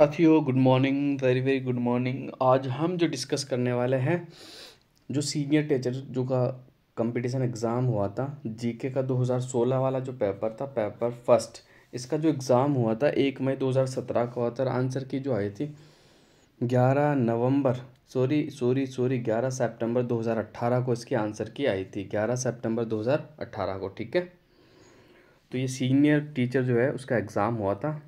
साथियों good morning very very good morning आज हम जो डिस्कस करने वाले हैं जो सीनियर टीचर जो का कंपटीशन एग्ज़ाम हुआ था जीके का 2016 वाला जो पेपर था पेपर फर्स्ट इसका जो एग्ज़ाम हुआ था एक मई 2017 का हुआ था आंसर की जो आई थी 11 नवंबर सॉरी सॉरी सॉरी 11 सितंबर 2018 को इसकी आंसर की आई थी 11 सितंबर 2018 को ठीक है तो ये सीनियर टीचर जो है उसका एग्ज़ाम हुआ था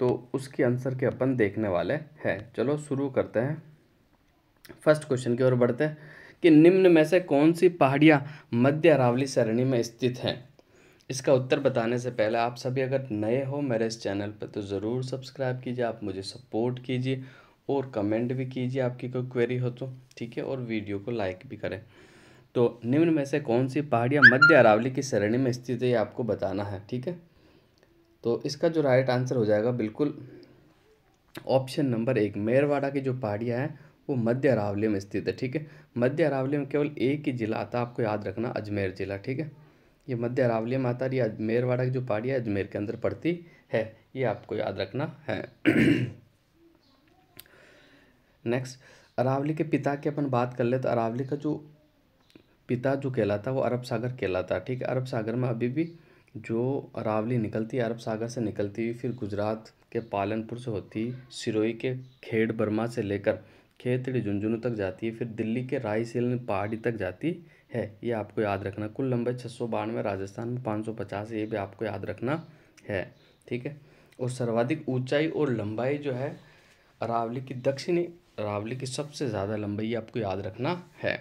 तो उसके आंसर के अपन देखने वाले हैं चलो शुरू करते हैं फर्स्ट क्वेश्चन की ओर बढ़ते हैं कि निम्न में से कौन सी पहाड़ियाँ मध्य अरावली सरणी में स्थित हैं इसका उत्तर बताने से पहले आप सभी अगर नए हो मेरे इस चैनल पर तो ज़रूर सब्सक्राइब कीजिए आप मुझे सपोर्ट कीजिए और कमेंट भी कीजिए आपकी कोई क्वेरी हो तो ठीक है और वीडियो को लाइक भी करें तो निम्न में से कौन सी पहाड़ियाँ मध्य अरावली की श्रेणी में स्थित है ये आपको बताना है ठीक है तो इसका जो राइट आंसर हो जाएगा बिल्कुल ऑप्शन नंबर एक मेरवाड़ा की जो पहाड़ियाँ हैं वो मध्य अरावली में स्थित है ठीक है मध्य अरावली में केवल एक ही जिला आता है आपको याद रखना अजमेर जिला ठीक है ये मध्य अरावली में आता है ये अजमेरवाड़ा की जो पहाड़ी है अजमेर के अंदर पड़ती है ये आपको याद रखना है नेक्स्ट अरावली के पिता की अपन बात कर ले तो अरावली का जो पिता जो कहलाता है वो अरब सागर कहलाता है ठीक है अरब सागर में अभी भी जो अरावली निकलती है अरब सागर से निकलती हुई फिर गुजरात के पालनपुर से होती सिरोई के खेड़ बर्मा से लेकर खेतड़ी झुंझुनू तक जाती है फिर दिल्ली के रायसेल पहाड़ी तक जाती है ये आपको याद रखना कुल लंबाई छः सौ बानवे राजस्थान में पाँच सौ पचास ये भी आपको याद रखना है ठीक है और सर्वाधिक ऊंचाई और लंबाई जो है अरावली की दक्षिणी अरावली की सबसे ज़्यादा लंबाई आपको याद रखना है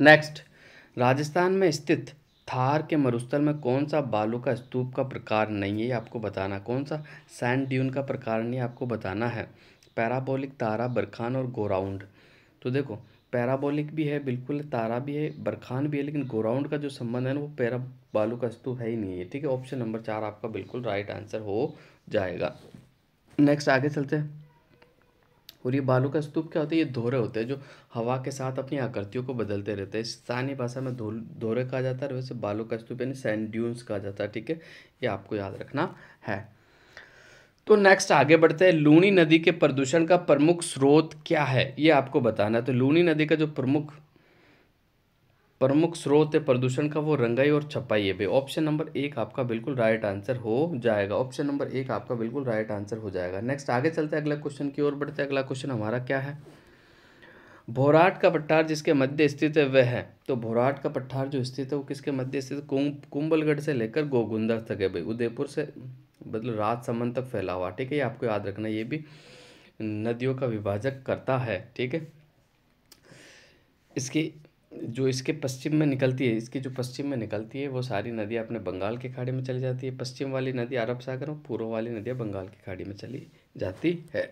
नेक्स्ट राजस्थान में स्थित थार के मरुस्थल में कौन सा बालू का स्तूप का प्रकार नहीं है आपको बताना कौन सा सैंड ड्यून का प्रकार नहीं आपको बताना है पैराबोलिक तारा बरखान और गोराउंड तो देखो पैराबोलिक भी है बिल्कुल तारा भी है बरखान भी है लेकिन गोराउंड का जो संबंध है ना वो पैरा बालू का स्तूप है ही नहीं है ठीक है ऑप्शन नंबर चार आपका बिल्कुल राइट आंसर हो जाएगा नेक्स्ट आगे चलते हैं और ये बालू का स्तूप क्या होता है ये धोरे होते हैं जो हवा के साथ अपनी आकृतियों को बदलते रहते हैं स्थानीय भाषा में धोरे कहा जाता है वैसे बालू का स्तूप यानी सैंड्यून्स कहा जाता है ठीक है ये आपको याद रखना है तो नेक्स्ट आगे बढ़ते हैं लूनी नदी के प्रदूषण का प्रमुख स्रोत क्या है ये आपको बताना है तो लूनी नदी का जो प्रमुख प्रमुख स्रोत है प्रदूषण का वो रंगाई और छपाई है भाई ऑप्शन नंबर एक आपका बिल्कुल राइट आंसर हो जाएगा ऑप्शन नंबर एक आपका बिल्कुल राइट आंसर हो जाएगा नेक्स्ट आगे चलते हैं अगला क्वेश्चन की ओर बढ़ते हैं अगला क्वेश्चन हमारा क्या है भोराट का पठार जिसके मध्य स्थित है वह है तो भोराट का पठार जो स्थित है वो किसके मध्य स्थित कुंभलगढ़ से लेकर गोगुंदा तक है भाई उदयपुर से मतलब राजसमंद तक फैला हुआ ठीक है ये आपको याद रखना ये भी नदियों का विभाजक करता है ठीक है इसकी जो इसके पश्चिम में निकलती है इसकी जो पश्चिम में निकलती है वो सारी नदियाँ अपने बंगाल की खाड़ी में चली जाती है पश्चिम वाली नदी अरब सागर और पूर्व वाली नदियाँ बंगाल की खाड़ी में चली जाती है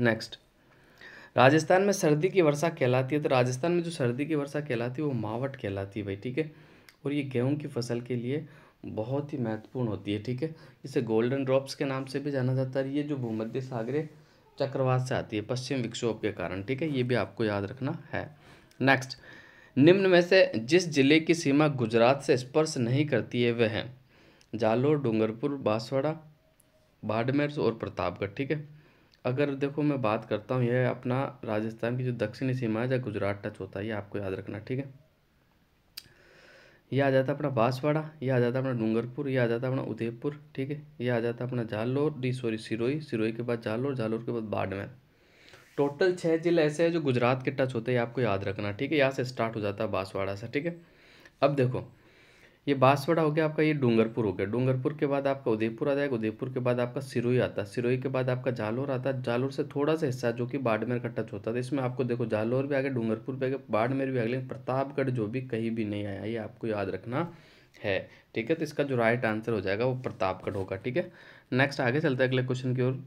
नेक्स्ट राजस्थान में सर्दी की वर्षा कहलाती है तो राजस्थान में जो सर्दी की वर्षा कहलाती है वो मावट कहलाती है भाई ठीक है और ये गेहूँ की फसल के लिए बहुत ही महत्वपूर्ण होती है ठीक है इसे गोल्डन ड्रॉप्स के नाम से भी जाना जाता है ये जो भूमध्य सागर चक्रवात से आती है पश्चिम विक्षोभ के कारण ठीक है ये भी आपको याद रखना है नेक्स्ट निम्न में से जिस जिले की सीमा गुजरात से स्पर्श नहीं करती है वह है जालोर डूंगरपुर बांसवाड़ा बाड़मेर और प्रतापगढ़ ठीक है अगर देखो मैं बात करता हूँ यह अपना राजस्थान की जो दक्षिणी सीमा है जहाँ गुजरात टच होता है ये आपको याद रखना ठीक है यह आ जाता अपना बांसवाड़ा यह आ जाता अपना डूंगरपुर यह आ जाता अपना उदयपुर ठीक है यह आ जाता अपना जालोर डी सॉरी सिरोई सिरोई के बाद जालोर जालोर के बाद बाड़मेर टोटल छः जिले ऐसे हैं जो गुजरात के टच होते हैं आपको याद रखना ठीक है यहाँ से स्टार्ट हो जाता है बांसवाड़ा से ठीक है अब देखो ये बांसवाड़ा हो गया आपका ये डूंगरपुर हो गया डूंगरपुर के बाद आपका उदयपुर आ जाएगा उदयपुर के बाद आपका सिरोही आता है सिरोही के बाद आपका जालोर आता है जालोर से थोड़ा सा हिस्सा जो कि बाड़मेर का टच होता था तो इसमें आपको देखो जालोर भी आ गया डूंगरपुर भी आ गया बाड़मेर भी आ गया प्रतापगढ़ जो भी कहीं भी नहीं आया ये आपको याद रखना है ठीक है तो इसका जो राइट आंसर हो जाएगा वो प्रतापगढ़ होगा ठीक है नेक्स्ट आगे चलते हैं अगले क्वेश्चन की ओर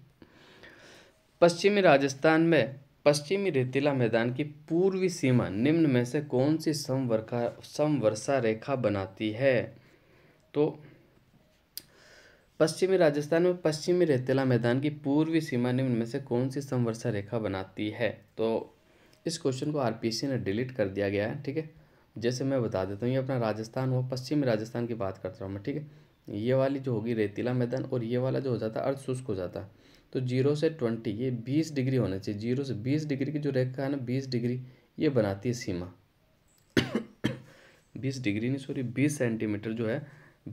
पश्चिमी राजस्थान में पश्चिमी रेतीला मैदान की पूर्वी सीमा निम्न में से कौन सी समवर्खा समवर्षा रेखा बनाती है तो पश्चिमी राजस्थान में पश्चिमी रेतीला मैदान की पूर्वी सीमा निम्न में से कौन सी समवर्षा रेखा बनाती है तो इस क्वेश्चन को आरपीसी ने डिलीट कर दिया गया है ठीक है जैसे मैं बता देता हूँ ये अपना राजस्थान हुआ पश्चिमी राजस्थान की बात करता हूँ मैं ठीक है ये वाली जो होगी रेतीला मैदान और ये वाला जो हो जाता है अर्धशुष्क हो जाता है तो जीरो से ट्वेंटी ये बीस डिग्री होना चाहिए जीरो से बीस डिग्री की जो रेखा है ना बीस डिग्री ये बनाती है सीमा बीस डिग्री नहीं सॉरी बीस सेंटीमीटर जो है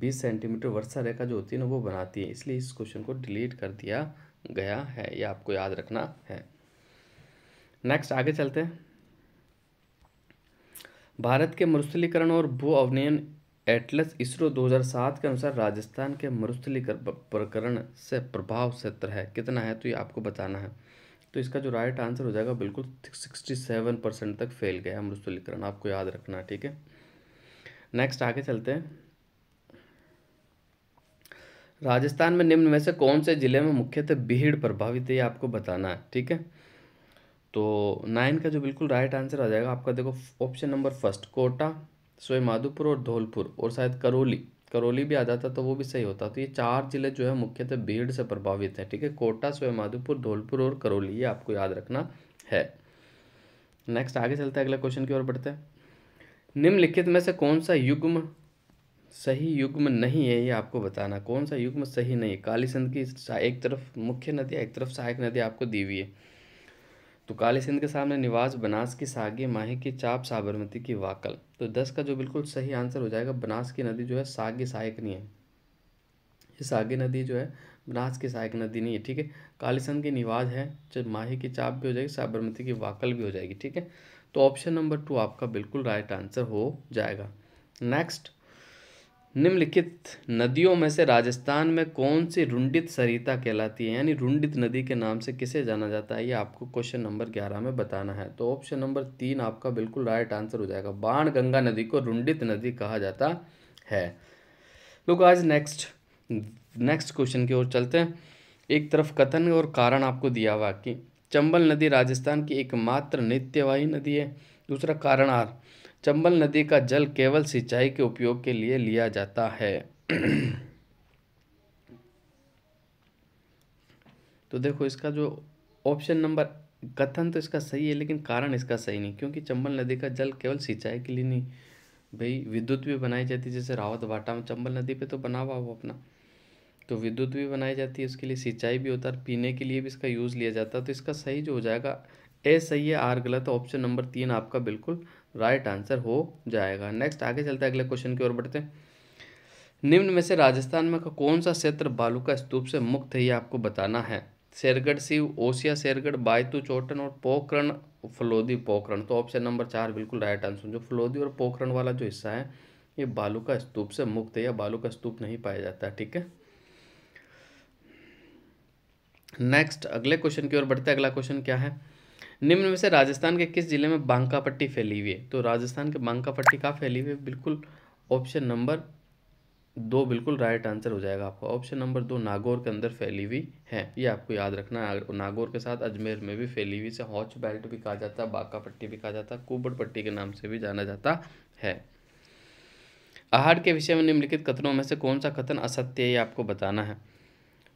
बीस सेंटीमीटर वर्षा रेखा जो होती है ना वो बनाती है इसलिए इस क्वेश्चन को डिलीट कर दिया गया है ये आपको याद रखना है नेक्स्ट आगे चलते हैं भारत के मरुस्थलीकरण और भू अवनयन एटलस इसरो 2007 के अनुसार राजस्थान के मरुस्थली प्रकरण से प्रभाव क्षेत्र है कितना है तो ये आपको बताना है तो इसका जो राइट आंसर हो जाएगा बिल्कुल सिक्सटी सेवन परसेंट तक फैल गया है मरुस्थलीकरण आपको याद रखना ठीक है नेक्स्ट आगे चलते हैं राजस्थान में निम्न में से कौन से ज़िले में मुख्यतः भीड़ प्रभावित है ये आपको बताना है ठीक है तो नाइन का जो बिल्कुल राइट आंसर आ जाएगा आपका देखो option number first Kota Sawai Madhopur और धौलपुर और शायद करौली करौली भी आ जाता तो वो भी सही होता तो ये चार ज़िले जो है मुख्यतः भीड़ से प्रभावित हैं ठीक है कोटा सोएमाधोपुर धौलपुर और करौली ये आपको याद रखना है नेक्स्ट आगे चलते हैं अगले क्वेश्चन की ओर बढ़ते हैं निम्नलिखित में से कौन सा युग्म सही युग्म नहीं है ये आपको बताना कौन सा युग्म सही नहीं है कालीसंध की एक तरफ मुख्य नदी एक तरफ सहायक नदी आपको दी हुई है तो काली सिंध के सामने निवास बनास की सागे माहे की चाप साबरमती की वाकल तो दस का जो बिल्कुल सही आंसर हो जाएगा बनास की नदी जो है सागे सहायक नहीं है ये सागे नदी जो है बनास की सहायक नदी नहीं है ठीक है सिंध की निवाज है जब माहे की चाप भी हो जाएगी साबरमती की वाकल भी हो जाएगी ठीक है तो ऑप्शन नंबर टू आपका बिल्कुल राइट आंसर हो जाएगा नेक्स्ट निम्नलिखित नदियों में से राजस्थान में कौन सी रुंडित सरिता कहलाती है यानी रुंडित नदी के नाम से किसे जाना जाता है ये आपको क्वेश्चन नंबर ग्यारह में बताना है तो ऑप्शन नंबर तीन आपका बिल्कुल राइट आंसर हो जाएगा बाण गंगा नदी को रुंडित नदी कहा जाता है लोग आज नेक्स्ट नेक्स्ट क्वेश्चन की ओर चलते हैं एक तरफ कथन और कारण आपको दिया हुआ कि चंबल नदी राजस्थान की एकमात्र नित्यवाही नदी है दूसरा कारण आर चंबल नदी का जल केवल सिंचाई के उपयोग के लिए लिया जाता है तो देखो इसका जो ऑप्शन नंबर कथन तो इसका सही है लेकिन कारण इसका सही नहीं क्योंकि चंबल नदी का जल केवल सिंचाई के लिए नहीं भाई विद्युत भी बनाई जाती है जैसे रावत भाटा में चंबल नदी पे तो बना हुआ वो अपना तो विद्युत भी बनाई जाती है उसके लिए सिंचाई भी होता है पीने के लिए भी इसका यूज़ लिया जाता है तो इसका सही जो हो जाएगा ए सही है आर गलत ऑप्शन नंबर तीन आपका बिल्कुल राइट आंसर हो जाएगा नेक्स्ट आगे चलते अगले क्वेश्चन की ओर बढ़ते हैं निम्न में से राजस्थान में का कौन सा क्षेत्र बालुका स्तूप से मुक्त है ये आपको बताना है शेरगढ़ शिव ओसिया शेरगढ़ बायतू चोटन और पोखरण फलोदी पोकरण तो ऑप्शन नंबर चार बिल्कुल राइट आंसर जो फलोदी और पोखरण वाला जो हिस्सा है ये बालुका स्तूप से मुक्त है या बालुका स्तूप नहीं पाया जाता ठीक है नेक्स्ट अगले क्वेश्चन की ओर बढ़ते अगला क्वेश्चन क्या है निम्न में से राजस्थान के किस जिले में बांका पट्टी फैली हुई है तो राजस्थान के बांका पट्टी कहाँ फैली हुई है बिल्कुल ऑप्शन नंबर दो बिल्कुल राइट आंसर हो जाएगा आपका ऑप्शन नंबर दो नागौर के अंदर फैली हुई है ये आपको याद रखना है नागौर के साथ अजमेर में भी फैली हुई से हॉच बेल्ट भी कहा जाता है बाका पट्टी भी कहा जाता है कुबड़ पट्टी के नाम से भी जाना जाता है आहार के विषय में निम्नलिखित कथनों में से कौन सा कथन असत्य है ये आपको बताना है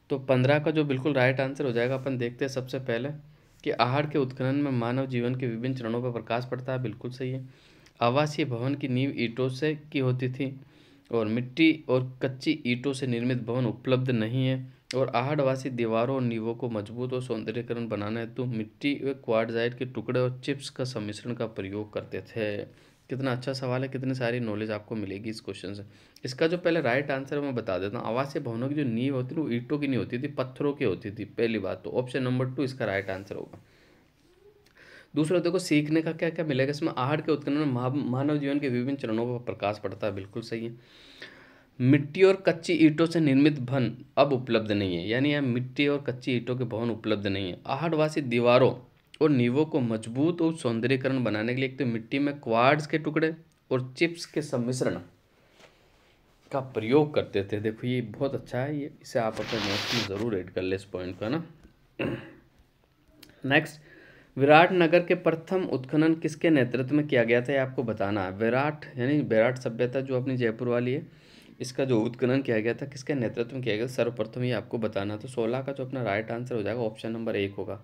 तो पंद्रह का जो बिल्कुल राइट आंसर हो जाएगा अपन देखते हैं सबसे पहले कि आहार के उत्खनन में मानव जीवन के विभिन्न चरणों पर प्रकाश पड़ता है बिल्कुल सही है आवासीय भवन की नींव ईंटों से की होती थी और मिट्टी और कच्ची ईंटों से निर्मित भवन उपलब्ध नहीं है और आहड़वासी दीवारों और नींवों को मजबूत और सौंदर्यकरण बनाने हेतु मिट्टी व क्वाडजाइट के टुकड़े और चिप्स का सम्मिश्रण का प्रयोग करते थे कितना अच्छा सवाल है कितनी सारी नॉलेज आपको मिलेगी इस क्वेश्चन से इसका जो पहले राइट आंसर है मैं बता देता हूँ आवासीय भवनों की जो नींव होती थी वो ईटों की नहीं होती थी पत्थरों की होती थी पहली बात तो ऑप्शन नंबर टू इसका राइट आंसर होगा दूसरा देखो सीखने का क्या क्या मिलेगा इसमें आहार के उत्खनन में मानव जीवन के विभिन्न चरणों पर प्रकाश पड़ता है बिल्कुल सही है मिट्टी और कच्ची ईंटों से निर्मित भवन अब उपलब्ध नहीं है यानी यहाँ मिट्टी और कच्ची ईंटों के भवन उपलब्ध नहीं है आहारवासी दीवारों और नींवों को मजबूत और सौंदर्यकरण बनाने के लिए एक तो मिट्टी में क्वार्ड्स के टुकड़े और चिप्स के सम्मिश्रण का प्रयोग करते थे देखो ये बहुत अच्छा है ये इसे आप अपने नोट्स में ज़रूर ऐड कर ले इस पॉइंट का ना नेक्स्ट विराट नगर के प्रथम उत्खनन किसके नेतृत्व में किया गया था ये आपको बताना है विराट यानी विराट सभ्यता जो अपनी जयपुर वाली है इसका जो उत्खनन किया गया था किसके नेतृत्व में किया गया सर्वप्रथम ये आपको बताना तो सोलह का जो अपना राइट आंसर हो जाएगा ऑप्शन नंबर एक होगा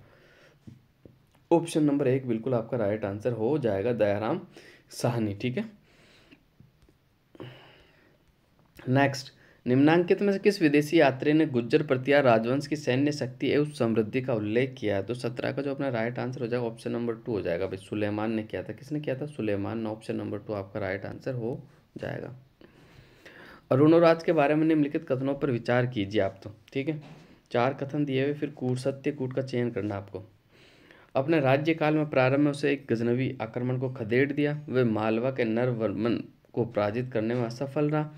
ऑप्शन नंबर एक बिल्कुल आपका राइट आंसर हो जाएगा दयाराम साहनी ठीक है नेक्स्ट निम्नांकित में से किस विदेशी यात्री ने गुज्जर प्रतिया राजवंश की सैन्य शक्ति एवं समृद्धि का उल्लेख किया है तो सत्रह का जो अपना राइट आंसर हो जाएगा ऑप्शन नंबर टू हो जाएगा भाई सुलेमान ने किया था किसने किया था सुलेमान ने ऑप्शन नंबर टू आपका राइट आंसर हो जाएगा अरुणोराज के बारे में निम्नलिखित कथनों पर विचार कीजिए आप तो ठीक है चार कथन दिए हुए फिर कूट सत्य कूट का चयन करना आपको अपने राज्यकाल में प्रारंभ में उसे एक गजनवी आक्रमण को खदेड़ दिया वे मालवा के नरवर्मन को पराजित करने में असफल रहा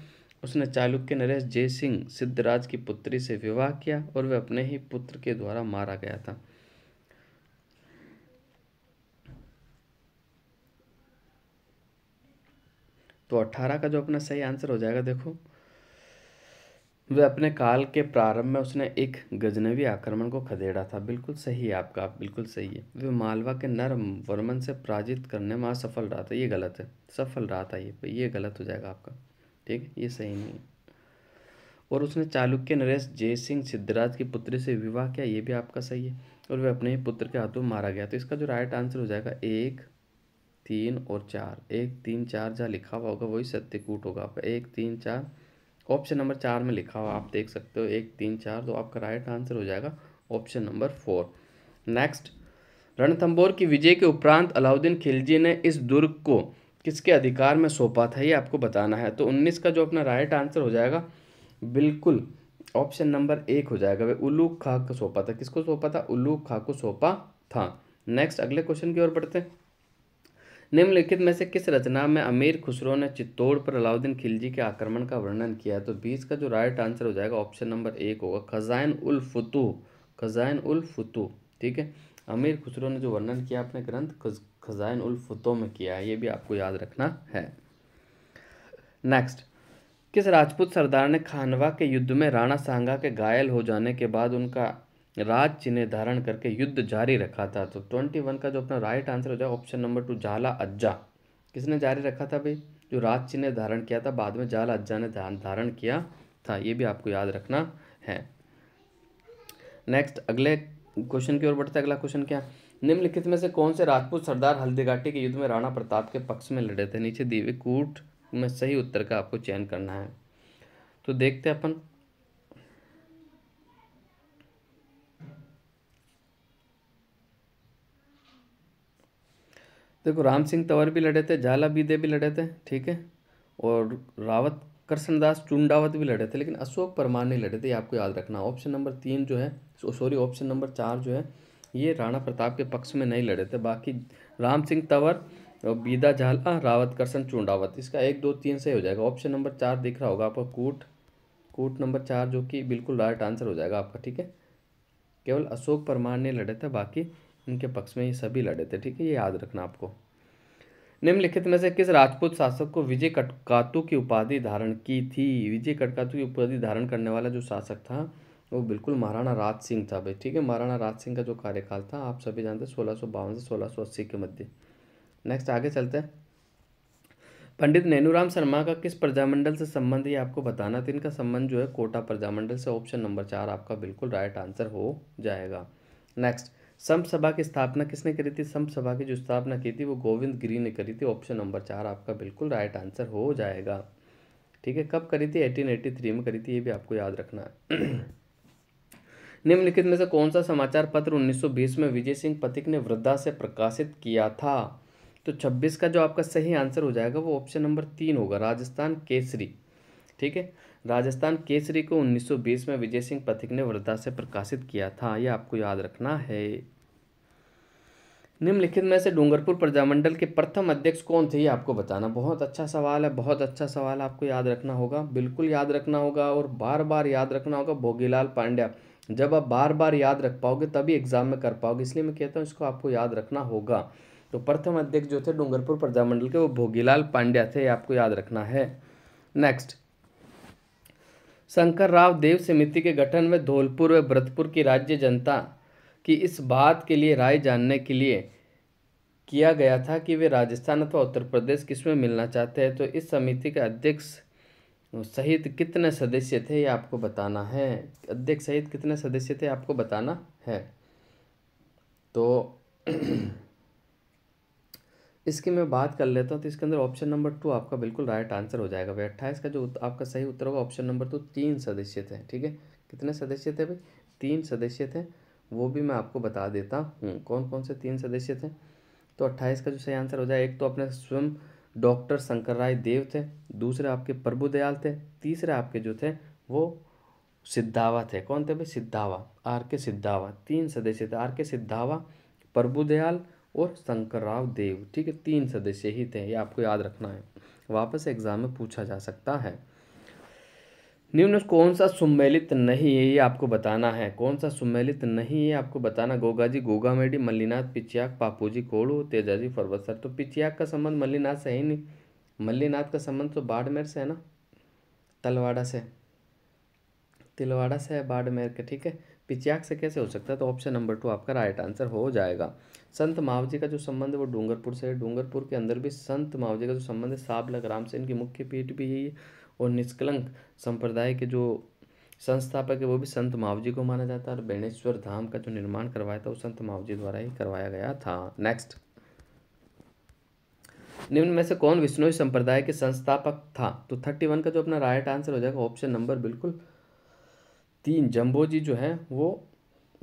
उसने चालुक्य नरेश जय सिंह सिद्धराज की पुत्री से विवाह किया और वह अपने ही पुत्र के द्वारा मारा गया था तो अट्ठारह का जो अपना सही आंसर हो जाएगा देखो वह अपने काल के प्रारंभ में उसने एक गजनवी आक्रमण को खदेड़ा था बिल्कुल सही है आपका आप बिल्कुल सही है वे मालवा के नर वर्मन से पराजित करने में असफल रहा था ये गलत है सफल रहा था ये ये गलत हो जाएगा आपका ठीक है ये सही नहीं है और उसने चालुक्य नरेश जय सिंह सिद्धराज की पुत्री से विवाह किया ये भी आपका सही है और वह अपने ही पुत्र के हाथों मारा गया तो इसका जो राइट आंसर हो जाएगा एक तीन और चार एक तीन चार जहाँ लिखा हुआ होगा वही सत्यकूट होगा आपका एक तीन चार ऑप्शन नंबर चार में लिखा हुआ आप देख सकते हो एक तीन चार तो आपका राइट आंसर हो जाएगा option number four next Ranthambore की विजय के उपरांत अलाउद्दीन खिलजी ने इस दुर्ग को किसके अधिकार में सौंपा था ये आपको बताना है तो उन्नीस का जो अपना राइट आंसर हो जाएगा बिल्कुल ऑप्शन नंबर एक हो जाएगा वे उलूक खा को सौंपा था किसको सौंपा था उलूक खा को सौंपा था नेक्स्ट अगले क्वेश्चन की ओर बढ़ते हैं निम्नलिखित में से किस रचना में अमीर खुसरो ने चित्तौड़ पर अलाउद्दीन खिलजी के आक्रमण का वर्णन किया है तो बीस का जो राइट आंसर हो जाएगा ऑप्शन नंबर एक होगा खजाइन उल फतू खजाइन उल फतू ठीक है अमीर खुसरो ने जो वर्णन किया अपने ग्रंथ खजाइन उल फतो में किया है ये भी आपको याद रखना है नेक्स्ट किस राजपूत सरदार ने खानवा के युद्ध में राणा सांगा के घायल हो जाने के बाद उनका राज चिन्ह धारण करके युद्ध जारी रखा था तो ट्वेंटी वन का जो अपना राइट आंसर हो जाएगा ऑप्शन नंबर टू झाला अज्जा किसने जारी रखा था भाई जो राज चिन्ह धारण किया था बाद में झाला अज्जा ने धारण किया था ये भी आपको याद रखना है नेक्स्ट अगले क्वेश्चन की ओर बढ़ते अगला क्वेश्चन क्या निम्नलिखित में से कौन से राजपूत सरदार हल्दीघाटी के युद्ध में राणा प्रताप के पक्ष में लड़े थे नीचे दिव्य कूट में सही उत्तर का आपको चयन करना है तो देखते हैं अपन देखो राम सिंह तंवर भी लड़े थे झाला बीदे भी लड़े थे ठीक है और रावत कृष्णदास चुंडावत भी लड़े थे लेकिन अशोक परमार नहीं लड़े थे ये आपको याद रखना ऑप्शन नंबर तीन जो है सॉरी ऑप्शन नंबर चार जो है ये राणा प्रताप के पक्ष में नहीं लड़े थे बाकी राम सिंह तंवर और बीदा झाला रावत कर्सन चुंडावत इसका एक दो तीन से हो जाएगा ऑप्शन नंबर चार दिख रहा होगा आपका कूट कूट नंबर चार जो कि बिल्कुल राइट आंसर हो जाएगा आपका ठीक है केवल अशोक परमार ने लड़े थे बाकी उनके पक्ष में ये सभी लड़े थे ठीक है ये याद रखना आपको निम्नलिखित में से किस राजपूत शासक को विजय कटकातु की उपाधि धारण की थी विजय कटकातु की उपाधि धारण करने वाला जो शासक था वो बिल्कुल महाराणा राज सिंह था भाई ठीक है महाराणा राज सिंह का जो कार्यकाल था आप सभी जानते हैं से सोलह के मध्य नेक्स्ट आगे चलते हैं पंडित नेनूराम शर्मा का किस प्रजामंडल से संबंध ये आपको बताना था इनका संबंध जो है कोटा प्रजामंडल से ऑप्शन नंबर चार आपका बिल्कुल राइट आंसर हो जाएगा नेक्स्ट संत सभा की स्थापना किसने करी थी संत सभा की जो स्थापना की थी वो गोविंद गिरी ने करी थी ऑप्शन नंबर चार आपका बिल्कुल राइट आंसर हो जाएगा ठीक है कब करी थी 1883 में करी थी ये भी आपको याद रखना है निम्नलिखित में से कौन सा समाचार पत्र 1920 में विजय सिंह पथिक ने वृद्धा से प्रकाशित किया था तो 26 का जो आपका सही आंसर हो जाएगा वो ऑप्शन नंबर तीन होगा राजस्थान केसरी ठीक है राजस्थान केसरी को 1920 में विजय सिंह पथिक ने वृद्धा से प्रकाशित किया था यह आपको याद रखना है निम्नलिखित में से डूंगरपुर प्रजामंडल के प्रथम अध्यक्ष कौन थे ये आपको बताना बहुत अच्छा सवाल है बहुत अच्छा सवाल आपको याद रखना होगा बिल्कुल याद रखना होगा और बार बार याद रखना होगा भोगीलाल पांड्या जब आप बार बार याद रख पाओगे तभी एग्जाम में कर पाओगे इसलिए मैं कहता हूँ इसको आपको याद रखना होगा तो प्रथम अध्यक्ष जो थे डूंगरपुर प्रजामंडल के वो भोगीलाल पांड्या थे आपको याद रखना है नेक्स्ट शंकर राव देव समिति के गठन में धौलपुर व भरतपुर की राज्य जनता की इस बात के लिए राय जानने के लिए किया गया था कि वे राजस्थान अथवा उत्तर प्रदेश किसमें मिलना चाहते हैं तो इस समिति के अध्यक्ष सहित कितने सदस्य थे ये आपको बताना है अध्यक्ष सहित कितने सदस्य थे आपको बताना है तो इसकी मैं बात कर लेता हूँ तो इसके अंदर ऑप्शन नंबर टू आपका बिल्कुल राइट आंसर हो जाएगा भाई अट्ठाईस का जो आपका सही उत्तर होगा ऑप्शन नंबर टू तीन सदस्य थे ठीक है कितने सदस्य थे भाई तीन सदस्य थे वो भी मैं आपको बता देता हूँ कौन कौन से तीन सदस्य थे तो अट्ठाईस का जो सही आंसर हो जाए एक तो अपने स्वयं डॉक्टर शंकर राय देव थे दूसरे आपके प्रभु दयाल थे तीसरे आपके जो थे वो सिद्धावा थे कौन थे भाई सिद्धावा आर के सिद्धावा तीन सदस्य थे आर के सिद्धावा प्रभु दयाल और शंकर राव देव ठीक है तीन सदस्य ही थे ये आपको याद रखना है वापस एग्जाम में पूछा जा सकता है निम्न कौन सा सुमेलित नहीं है ये आपको बताना है कौन सा सुमेलित नहीं है आपको बताना गोगाजी मेडी मल्लीनाथ पिचियाक जी कोड़ू तेजाजी फरवत सर तो पिचियाक का संबंध मल्लीनाथ से ही नहीं मल्लीनाथ का संबंध तो बाड़मेर से है ना तलवाड़ा से तिलवाड़ा से है बाड़मेर के ठीक है पिचियाक से कैसे हो सकता है तो ऑप्शन नंबर टू आपका राइट आंसर हो जाएगा संत मावजी का जो संबंध है वो डूंगरपुर से है डूंगरपुर के अंदर भी संत मावजी का जो संबंध है साबलग से की मुख्य पीठ भी यही है और निष्कलंक संप्रदाय के जो संस्थापक है वो भी संत मावजी को माना जाता है और बेणेश्वर धाम का जो निर्माण करवाया था वो संत मावजी द्वारा ही करवाया गया था नेक्स्ट निम्न में से कौन विष्णु संप्रदाय के संस्थापक था तो थर्टी वन का जो अपना राइट आंसर हो जाएगा ऑप्शन नंबर बिल्कुल तीन जम्बो जी जो हैं वो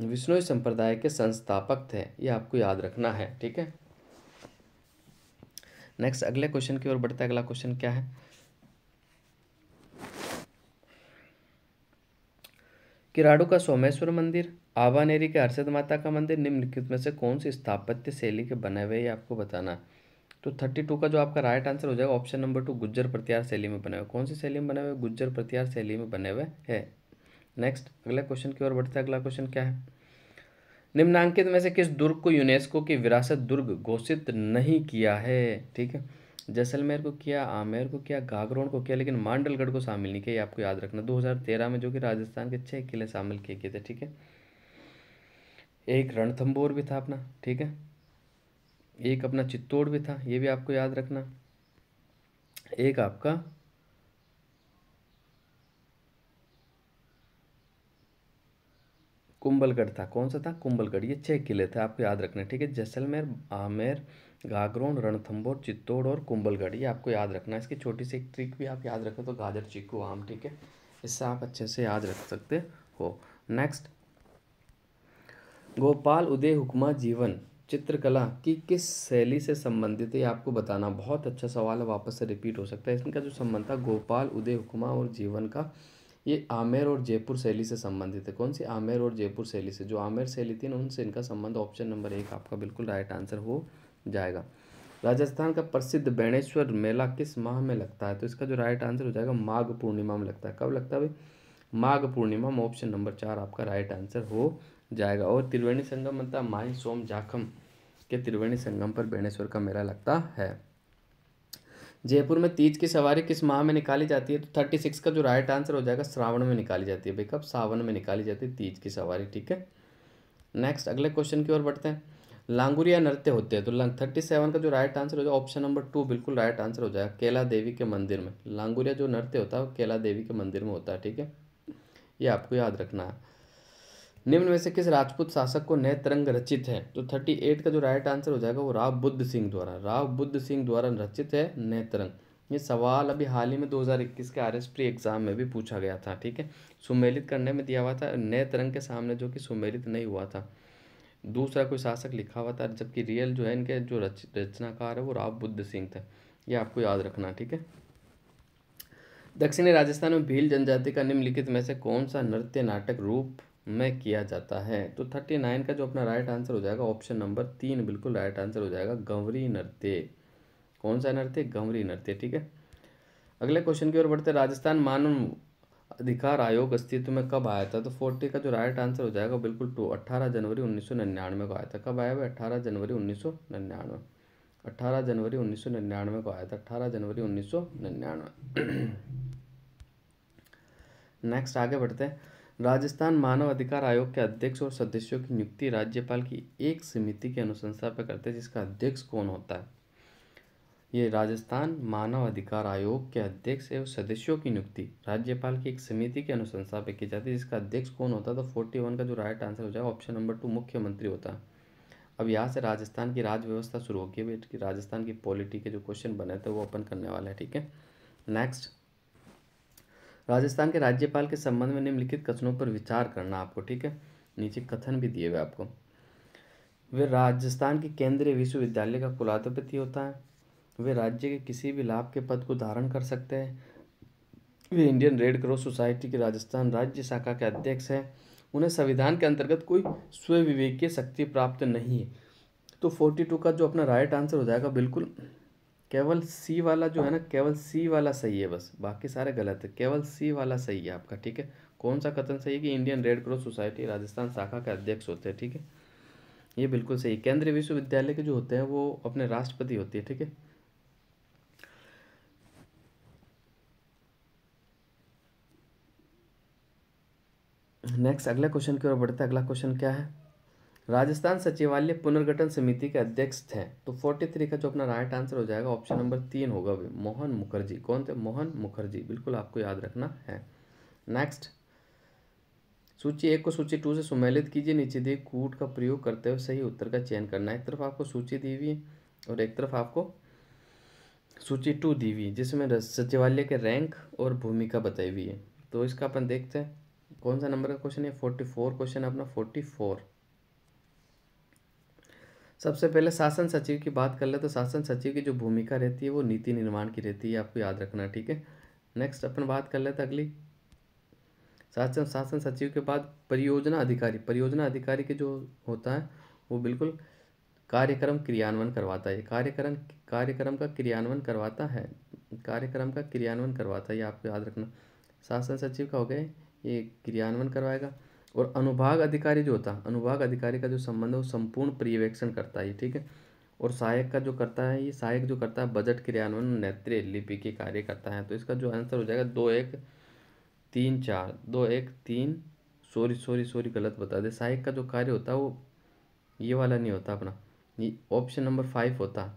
विष्णोई संप्रदाय के संस्थापक थे ये आपको याद रखना है ठीक है नेक्स्ट अगले क्वेश्चन की ओर बढ़ते अगला क्वेश्चन क्या है किराड़ू का सोमेश्वर मंदिर आवानेरी के हर्षद माता का मंदिर निम्नलिखित में से कौन सी स्थापत्य शैली के बने हुए ये आपको बताना तो थर्टी टू का जो आपका राइट आंसर हो जाएगा ऑप्शन नंबर टू गुज्जर प्रत्यार शैली में बने हुए कौन सी शैली में बने हुए गुज्जर प्रत्यार शैली में बने हुए है नेक्स्ट अगला क्वेश्चन की ओर बढ़ते हैं अगला क्वेश्चन क्या है निम्नांकित में से किस दुर्ग को यूनेस्को की विरासत दुर्ग घोषित नहीं किया है ठीक है जैसलमेर को किया आमेर को किया घाघरोन को किया लेकिन मांडलगढ़ को शामिल नहीं किया आपको याद रखना 2013 में जो कि राजस्थान के छह किले शामिल किए गए थे ठीक है एक रणथम्बोर भी था अपना ठीक है एक अपना चित्तौड़ भी था ये भी आपको याद रखना एक आपका कुंभलगढ़ था कौन सा था कुंभलगढ़ ये छः किले थे आपको याद रखने ठीक है जैसलमेर आमेर घाघरोन रणथम्बोर चित्तौड़ और कुंभलगढ़ ये आपको याद रखना इसकी छोटी सी एक ट्रिक भी आप याद रखें तो गाजर चीकू आम ठीक है इससे आप अच्छे से याद रख सकते हो नेक्स्ट गोपाल उदय हुक्मा जीवन चित्रकला की किस शैली से संबंधित है ये आपको बताना बहुत अच्छा सवाल है वापस से रिपीट हो सकता है इसका जो संबंध था गोपाल उदय हुक्मा और जीवन का ये आमेर और जयपुर शैली से संबंधित है कौन सी आमेर और जयपुर शैली से जो आमेर शैली थी ना उनसे इनका संबंध ऑप्शन नंबर एक आपका बिल्कुल राइट आंसर हो जाएगा राजस्थान का प्रसिद्ध बैणेश्वर मेला किस माह में लगता है तो इसका जो राइट आंसर हो जाएगा माघ पूर्णिमा में लगता है कब लगता है भाई माघ पूर्णिमा में ऑप्शन नंबर चार आपका राइट आंसर हो जाएगा और त्रिवेणी संगम मतलब माई सोम जाखम के त्रिवेणी संगम पर बैणेश्वर का मेला लगता है जयपुर में तीज की सवारी किस माह में निकाली जाती है तो थर्टी सिक्स का जो राइट आंसर हो जाएगा श्रावण में निकाली जाती है भाई कब सावन में निकाली जाती है तीज की सवारी ठीक है नेक्स्ट अगले क्वेश्चन की ओर बढ़ते हैं लांगुरिया नृत्य होते हैं तो थर्टी सेवन का जो राइट आंसर हो जाएगा ऑप्शन नंबर टू बिल्कुल राइट आंसर हो जाएगा केला देवी के मंदिर में लांगुरिया जो नृत्य होता है वो केला देवी के मंदिर में होता है ठीक है ये आपको याद रखना है निम्न में से किस राजपूत शासक को नए तरंग रचित है तो थर्टी एट का जो राइट आंसर हो जाएगा वो राव बुद्ध सिंह द्वारा राव बुद्ध सिंह द्वारा रचित है नए तरंग ये सवाल अभी हाल ही में 2021 के आर एस प्री एग्जाम में भी पूछा गया था ठीक है सुमेलित करने में दिया हुआ था नए तरंग के सामने जो कि सुमेलित नहीं हुआ था दूसरा कोई शासक लिखा हुआ था जबकि रियल जो है इनके जो रच रचनाकार है वो राव बुद्ध सिंह थे ये आपको याद रखना ठीक है दक्षिणी राजस्थान में भील जनजाति का निम्नलिखित में से कौन सा नृत्य नाटक रूप में किया जाता है तो थर्टी नाइन का जो अपना राइट आंसर हो जाएगा ऑप्शन नंबर तीन बिल्कुल राइट आंसर हो जाएगा गंवरी नृत्य कौन सा नृत्य गंवरी नृत्य ठीक है अगले क्वेश्चन की ओर बढ़ते राजस्थान मानव अधिकार आयोग अस्तित्व में कब आया था तो फोर्टी का जो राइट आंसर हो जाएगा बिल्कुल टू अट्ठारह जनवरी उन्नीस सौ निन्यानवे को आया था कब आया भाई अट्ठारह जनवरी उन्नीस सौ निन्यानवे अट्ठारह जनवरी उन्नीस सौ निन्यानवे को आया था अट्ठारह जनवरी उन्नीस सौ निन्यानवे नेक्स्ट आगे बढ़ते हैं राजस्थान मानव अधिकार आयोग के अध्यक्ष और सदस्यों की नियुक्ति राज्यपाल की एक समिति के अनुशंसा पर करते हैं जिसका अध्यक्ष कौन होता है ये राजस्थान मानव अधिकार आयोग के अध्यक्ष एवं सदस्यों की नियुक्ति राज्यपाल की एक समिति के अनुशंसा पर की जाती है जिसका अध्यक्ष कौन होता है तो फोर्टी वन का जो राइट आंसर हो जाएगा ऑप्शन नंबर टू मुख्यमंत्री होता है अब यहाँ से राजस्थान की राज्य व्यवस्था शुरू होगी राजस्थान की पॉलिटी के जो क्वेश्चन बने थे तो वो अपन करने वाला है ठीक है नेक्स्ट राजस्थान के राज्यपाल के संबंध में निम्नलिखित कथनों पर विचार करना आपको ठीक है नीचे कथन भी दिए हुए आपको वे राजस्थान के केंद्रीय विश्वविद्यालय का कुलाधिपति होता है वे राज्य के किसी भी लाभ के पद को धारण कर सकते हैं वे इंडियन रेड क्रॉस सोसाइटी की राजस्थान राज्य शाखा के अध्यक्ष हैं उन्हें संविधान के अंतर्गत कोई स्वविवेकीय शक्ति प्राप्त नहीं है तो फोर्टी टू का जो अपना राइट आंसर हो जाएगा बिल्कुल केवल सी वाला जो है ना केवल सी वाला सही है बस बाकी सारे गलत है केवल सी वाला सही है आपका ठीक है कौन सा कथन सही है कि Indian Red Cross Society Rajasthan शाखा के अध्यक्ष होते हैं ठीक है ये बिल्कुल सही केंद्रीय विश्वविद्यालय के जो होते हैं वो अपने राष्ट्रपति होती है ठीक है नेक्स्ट अगला क्वेश्चन की ओर बढ़ते अगला क्वेश्चन क्या है राजस्थान सचिवालय पुनर्गठन समिति के अध्यक्ष थे तो फोर्टी थ्री का जो अपना राइट आंसर हो जाएगा ऑप्शन नंबर तीन होगा भी मोहन मुखर्जी कौन थे मोहन मुखर्जी बिल्कुल आपको याद रखना है नेक्स्ट सूची एक को सूची टू से सुमेलित कीजिए नीचे दिए कूट का प्रयोग करते हुए सही उत्तर का चयन करना एक तरफ आपको सूची दी हुई है और एक तरफ आपको सूची टू दी हुई जिसमें सचिवालय के रैंक और भूमिका बताई हुई है तो इसका अपन देखते हैं कौन सा नंबर का क्वेश्चन है फोर्टी फोर क्वेश्चन अपना फोर्टी फोर सबसे पहले शासन सचिव की बात कर ले तो शासन सचिव की जो भूमिका रहती है वो नीति निर्माण की रहती है आपको याद रखना ठीक है नेक्स्ट अपन बात कर लेते अगली शासन शासन सचिव के बाद परियोजना अधिकारी परियोजना अधिकारी के जो होता है वो बिल्कुल कार्यक्रम क्रियान्वयन करवाता है कार्यक्रम कार्यक्रम का क्रियान्वयन करवाता है कार्यक्रम का क्रियान्वयन करवाता है ये आपको याद रखना शासन सचिव का हो गया ये क्रियान्वयन करवाएगा और अनुभाग अधिकारी जो होता है अनुभाग अधिकारी का जो संबंध है वो संपूर्ण पर्यवेक्षण करता है ठीक है और सहायक का जो करता है ये सहायक जो करता है बजट क्रियान्वयन नेत्र लिपि के कार्य करता है तो इसका जो आंसर हो जाएगा दो एक तीन चार दो एक तीन सॉरी सॉरी सॉरी गलत बता दे सहायक का जो कार्य होता है वो ये वाला नहीं होता अपना ये ऑप्शन नंबर फाइव होता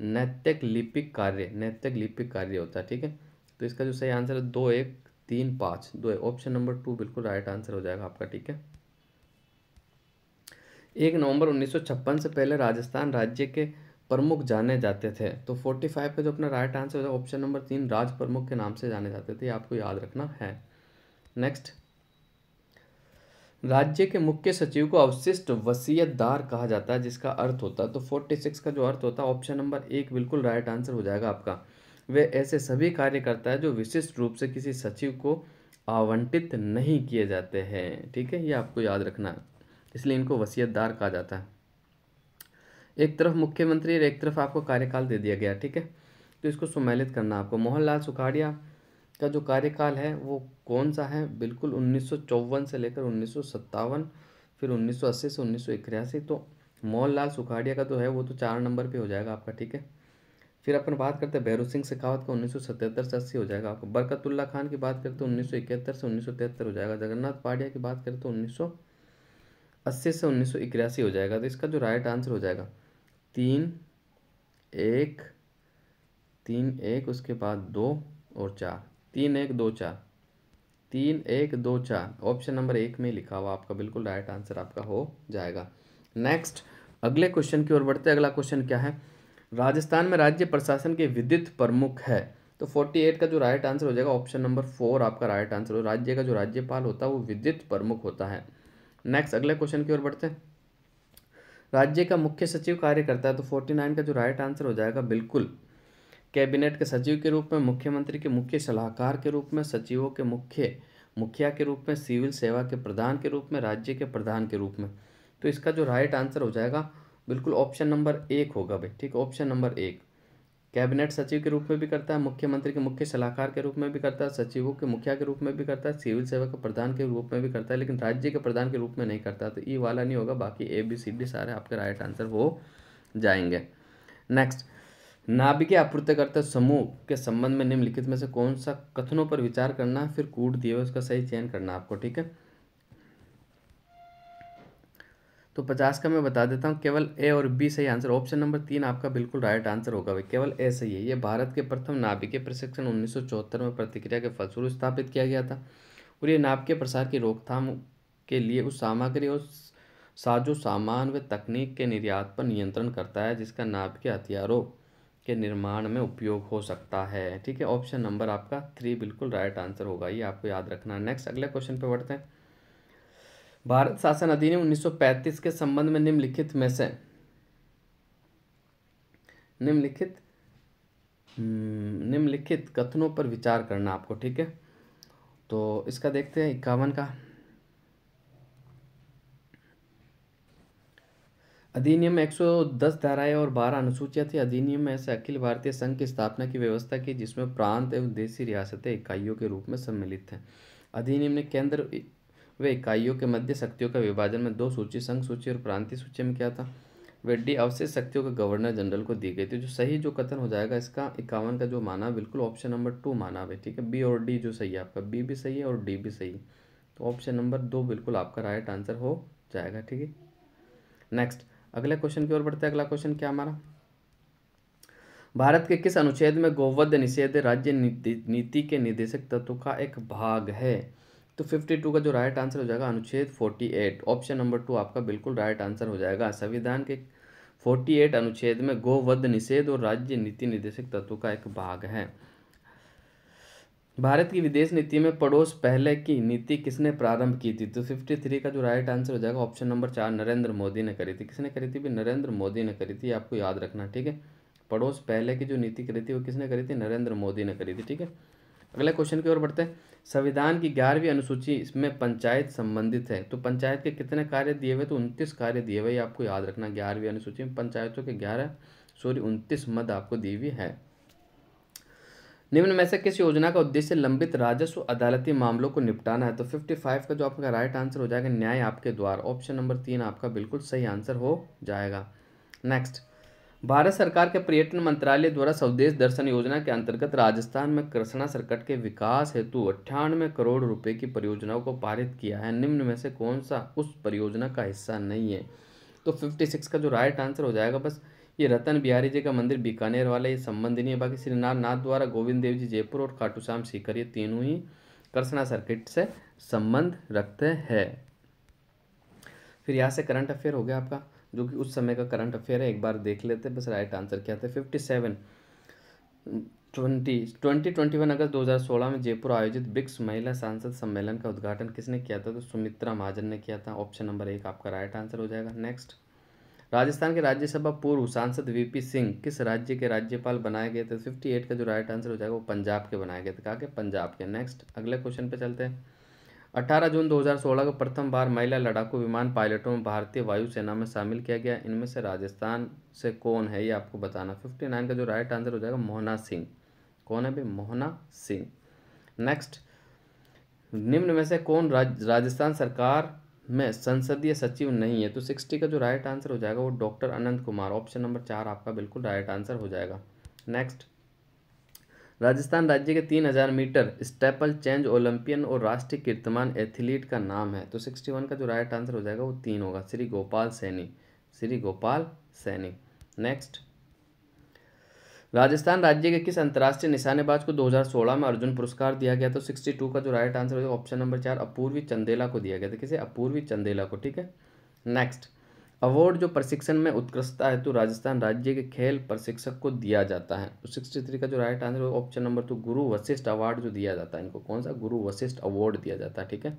नैतिक लिपिक कार्य नैतिक लिपिक कार्य होता है ठीक है तो इसका जो सही आंसर है दो एक तीन पाँच दो है ऑप्शन नंबर टू बिल्कुल राइट आंसर हो जाएगा आपका ठीक है एक नवंबर 1956 से पहले राजस्थान राज्य के प्रमुख जाने जाते थे तो 45 पे जो अपना राइट आंसर हो जाएगा ऑप्शन नंबर तीन राज प्रमुख के नाम से जाने जाते थे आपको याद रखना है नेक्स्ट राज्य के मुख्य सचिव को अवशिष्ट वसीयतदार कहा जाता है जिसका अर्थ होता है तो 46 का जो अर्थ होता है ऑप्शन नंबर एक बिल्कुल राइट आंसर हो जाएगा आपका वे ऐसे सभी कार्य करता है जो विशिष्ट रूप से किसी सचिव को आवंटित नहीं किए जाते हैं ठीक है ये आपको याद रखना इसलिए इनको वसीयतदार कहा जाता है एक तरफ मुख्यमंत्री और एक तरफ आपको कार्यकाल दे दिया गया ठीक है तो इसको सुमेलित करना आपको मोहनलाल सुखाड़िया का जो कार्यकाल है वो कौन सा है बिल्कुल उन्नीस से लेकर उन्नीस फिर उन्नीस से उन्नीस तो मोहनलाल सुखाड़िया का तो है वो तो चार नंबर पर हो जाएगा आपका ठीक है फिर अपन बात करते हैं बैरू सिंह शेखावत का 1977 से अस्सी हो जाएगा आपको बरकतुल्ला खान की बात करते हैं 1971 से 1973 हो जाएगा जगन्नाथ पाडिया की बात करते तो 1980 से उन्नीस हो जाएगा तो इसका जो राइट आंसर हो जाएगा तीन एक तीन एक उसके बाद दो और चार तीन एक दो चार तीन एक दो चार ऑप्शन नंबर एक में लिखा हुआ आपका बिल्कुल राइट आंसर आपका हो जाएगा नेक्स्ट अगले क्वेश्चन की ओर बढ़ते अगला क्वेश्चन क्या है राजस्थान में राज्य प्रशासन के विद्युत प्रमुख है तो 48 का जो राइट आंसर हो जाएगा ऑप्शन नंबर फोर आपका राइट आंसर हो राज्य का जो राज्यपाल होता है वो विद्युत प्रमुख होता है नेक्स्ट अगले क्वेश्चन की ओर बढ़ते हैं राज्य का मुख्य सचिव कार्य करता है तो 49 का जो राइट आंसर हो जाएगा बिल्कुल कैबिनेट के सचिव के रूप में मुख्यमंत्री के मुख्य सलाहकार के रूप में सचिवों के मुख्य मुखिया के रूप में सिविल सेवा के प्रधान के रूप में राज्य के प्रधान के रूप में तो इसका जो राइट आंसर हो जाएगा बिल्कुल ऑप्शन नंबर एक होगा भाई ठीक है ऑप्शन नंबर एक कैबिनेट सचिव के रूप में भी करता है मुख्यमंत्री के मुख्य सलाहकार के रूप में भी करता है सचिवों के मुखिया के रूप में भी करता है सिविल सेवा के प्रधान के रूप में भी करता है लेकिन राज्य के प्रधान के रूप में नहीं करता तो ई वाला नहीं होगा बाकी ए बी सी डी सारे आपके राइट आंसर हो जाएंगे नेक्स्ट नाभिकीय आपूर्तिकर्ता समूह के संबंध में निम्नलिखित में से कौन सा कथनों पर विचार करना फिर कूट दिए उसका सही चयन करना आपको ठीक है तो पचास का मैं बता देता हूँ केवल ए और बी सही आंसर ऑप्शन नंबर तीन आपका बिल्कुल राइट आंसर होगा भाई केवल ए सही है ये भारत के प्रथम नाभिकीय प्रशिक्षण उन्नीस में प्रतिक्रिया के फलस्वरूप स्थापित किया गया था और ये नाभिकीय प्रसार की रोकथाम के लिए उस सामग्री और साजो सामान व तकनीक के निर्यात पर नियंत्रण करता है जिसका नाभिकीय हथियारों के निर्माण में उपयोग हो सकता है ठीक है ऑप्शन नंबर आपका थ्री बिल्कुल राइट आंसर होगा ये आपको याद रखना नेक्स्ट अगले क्वेश्चन पर बढ़ते हैं भारत शासन अधिनियम 1935 के संबंध में निम्नलिखित में से निम्नलिखित हम्म, निम्नलिखित कथनों पर विचार करना आपको ठीक है तो इसका देखते हैं इक्यावन का अधिनियम में 110 धाराएं और 12 अनुसूचियां थी अधिनियम में ऐसे अखिल भारतीय संघ की स्थापना की व्यवस्था की जिसमें प्रांत एवं देशी रियासतें इकाइयों के रूप में सम्मिलित हैं अधिनियम ने केंद्र वे इकाइयों के मध्य शक्तियों का विभाजन में दो सूची संघ सूची और प्रांतीय सूची में क्या था वे डी अवशेष शक्तियों के गवर्नर जनरल को दी गई थी जो सही जो कथन हो जाएगा इसका इक्यावन का जो माना बिल्कुल ऑप्शन नंबर टू माना है ठीक है बी और डी जो सही है आपका बी भी सही है और डी भी सही है तो ऑप्शन नंबर दो बिल्कुल आपका राइट आंसर हो जाएगा ठीक है नेक्स्ट अगले क्वेश्चन की ओर बढ़ते हैं अगला क्वेश्चन क्या हमारा भारत के किस अनुच्छेद में गोवध निषेध राज्य नीति, नीति के निदेशक तत्व का एक भाग है तो 52 का जो राइट आंसर हो जाएगा अनुच्छेद 48 ऑप्शन नंबर टू आपका बिल्कुल राइट आंसर हो जाएगा संविधान के 48 अनुच्छेद में गोवध निषेध और राज्य नीति निर्देशक तत्व का एक भाग है भारत की विदेश नीति में पड़ोस पहले की नीति किसने प्रारंभ की थी तो 53 का जो राइट आंसर हो जाएगा ऑप्शन नंबर चार नरेंद्र मोदी ने करी थी किसने करी थी भी नरेंद्र मोदी ने करी थी आपको याद रखना ठीक है पड़ोस पहले की जो नीति करी थी वो किसने करी थी नरेंद्र मोदी ने करी थी ठीक है अगले क्वेश्चन की ओर बढ़ते हैं संविधान की ग्यारहवीं अनुसूची इसमें पंचायत संबंधित है तो पंचायत के कितने कार्य दिए हुए तो उनतीस कार्य दिए हुए आपको याद रखना ग्यारहवीं अनुसूची में पंचायतों के ग्यारह सॉरी उनतीस मद आपको दी हुई है निम्न में से किस योजना का उद्देश्य लंबित राजस्व अदालती मामलों को निपटाना है तो 55 का जो आपका राइट आंसर हो जाएगा न्याय आपके द्वार ऑप्शन नंबर तीन आपका बिल्कुल सही आंसर हो जाएगा नेक्स्ट भारत सरकार के पर्यटन मंत्रालय द्वारा स्वदेश दर्शन योजना के अंतर्गत राजस्थान में कृष्णा सर्कट के विकास हेतु अट्ठानवे करोड़ रुपए की परियोजनाओं को पारित किया है निम्न में से कौन सा उस परियोजना का हिस्सा नहीं है तो फिफ्टी सिक्स का जो राइट आंसर हो जाएगा बस ये रतन बिहारी जी का मंदिर बीकानेर वाला ये संबंध नहीं है बाकी श्री नाथ द्वारा गोविंद देव जी जयपुर और खाटू श्याम सीकर ये तीनों ही कृष्णा सर्किट से संबंध रखते हैं फिर यहाँ से करंट अफेयर हो गया आपका जो कि उस समय का करंट अफेयर है एक बार देख लेते हैं बस राइट आंसर क्या था fifty seven twenty twenty twenty one अगस्त दो हज़ार सोलह में जयपुर आयोजित ब्रिक्स महिला सांसद सम्मेलन का उद्घाटन किसने किया था तो सुमित्रा महाजन ने किया था ऑप्शन नंबर एक आपका राइट आंसर हो जाएगा नेक्स्ट राजस्थान के राज्यसभा पूर्व सांसद वीपी सिंह किस राज्य के राज्यपाल बनाए गए थे फिफ्टी एट का जो राइट आंसर हो जाएगा वो पंजाब के बनाए गए थे कहा कि पंजाब के नेक्स्ट अगले क्वेश्चन पे चलते हैं 18 जून 2016 को प्रथम बार महिला लड़ाकू विमान पायलटों में भारतीय वायुसेना में शामिल किया गया इनमें से राजस्थान से कौन है ये आपको बताना 59 का जो राइट आंसर हो जाएगा मोहना सिंह कौन है भाई मोहना सिंह नेक्स्ट निम्न में से कौन राज, राजस्थान सरकार में संसदीय सचिव नहीं है तो सिक्सटी का जो राइट आंसर हो जाएगा वो doctor Anant Kumar option number चार आपका बिल्कुल राइट आंसर हो जाएगा नेक्स्ट राजस्थान राज्य के तीन हज़ार मीटर स्टेपल चेंज ओलंपियन और राष्ट्रीय कीर्तमान एथलीट का नाम है तो सिक्सटी वन का जो राइट आंसर हो जाएगा वो तीन होगा श्री गोपाल सैनी श्री गोपाल सैनी नेक्स्ट राजस्थान राज्य के किस अंतर्राष्ट्रीय निशानेबाज को 2016 में अर्जुन पुरस्कार दिया गया तो 62 का जो राइट आंसर होगा ऑप्शन नंबर चार अपूर्वी चंदेला को दिया गया था किसे अपूर्वी चंदेला को ठीक है नेक्स्ट अवार्ड जो प्रशिक्षण में उत्कृष्टता है तो राजस्थान राज्य के खेल प्रशिक्षक को दिया जाता है तो सिक्सटी थ्री का जो राइट आंसर है option number two Guru Vashishtha award जो दिया जाता है इनको कौन सा गुरु वशिष्ठ अवार्ड दिया जाता है ठीक है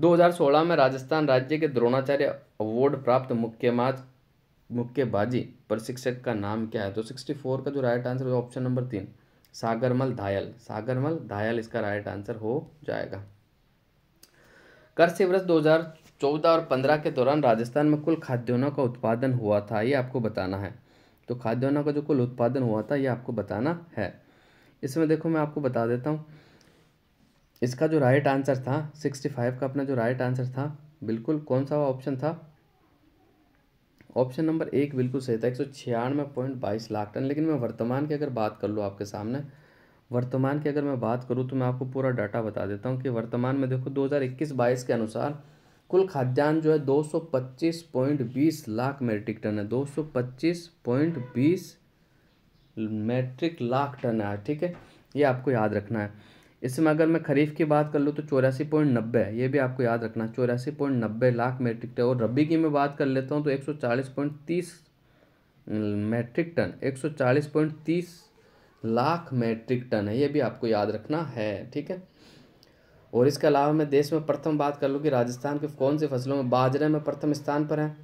2016 में राजस्थान राज्य के द्रोणाचार्य अवार्ड प्राप्त मुक्केबाज मुक्केबाजी प्रशिक्षक का नाम क्या है तो सिक्सटी का जो राइट आंसर है ऑप्शन नंबर तीन सागरमल धायल सागरमल धायल इसका राइट आंसर हो जाएगा कर से वर्ष चौदह और पंद्रह के दौरान राजस्थान में कुल खाद्यान्नों का उत्पादन हुआ था ये आपको बताना है तो खाद्यान्नों का जो कुल उत्पादन हुआ था ये आपको बताना है इसमें देखो मैं आपको बता देता हूँ इसका जो राइट आंसर था सिक्सटी फाइव का अपना जो राइट आंसर था बिल्कुल कौन सा ऑप्शन था ऑप्शन नंबर एक बिल्कुल सही था एक सौ छियानवे पॉइंट बाईस लाख टन लेकिन मैं वर्तमान की अगर बात कर लूँ आपके सामने वर्तमान की अगर मैं बात करूँ तो मैं आपको पूरा डाटा बता देता हूँ कि वर्तमान में देखो इक्कीस बाईस के अनुसार कुल खाद्यान्न जो है 225.20 लाख मेट्रिक टन है 225.20 मेट्रिक लाख टन है ठीक है ये आपको याद रखना है इसमें अगर मैं खरीफ की बात कर लूँ तो चौरासी पॉइंट नब्बे ये भी आपको याद रखना है चौरासी पॉइंट नब्बे लाख मेट्रिक टन और रबी की मैं बात कर लेता हूँ तो एक सौ चालीस पॉइंट तीस मेट्रिक टन एक सौ चालीस पॉइंट तीस लाख मेट्रिक टन है ये भी आपको याद रखना है ठीक है और इसके अलावा मैं देश में प्रथम बात कर लूँ कि राजस्थान के कौन सी फसलों में बाजरे में प्रथम स्थान पर है